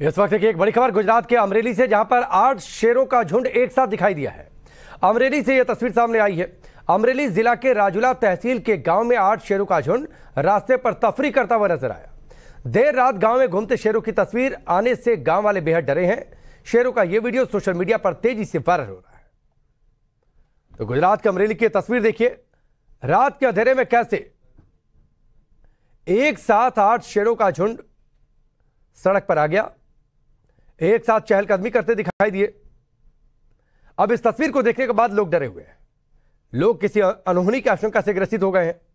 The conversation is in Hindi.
इस वक्त की एक बड़ी खबर गुजरात के अमरेली से जहां पर आठ शेरों का झुंड एक साथ दिखाई दिया है अमरेली से यह तस्वीर सामने आई है अमरेली जिला के राजुला तहसील के गांव में आठ शेरों का झुंड रास्ते पर तफरी करता हुआ नजर आया देर रात गांव में घूमते शेरों की तस्वीर आने से गांव वाले बेहद डरे हैं शेरों का यह वीडियो सोशल मीडिया पर तेजी से वायरल हो रहा है तो गुजरात के अमरेली की तस्वीर देखिए रात के अंधेरे में कैसे एक साथ आठ शेरों का झुंड सड़क पर आ गया एक साथ चहलकदमी करते दिखाई दिए अब इस तस्वीर को देखने के बाद लोग डरे हुए हैं लोग किसी अनहोनी की आशंका से ग्रसित हो गए हैं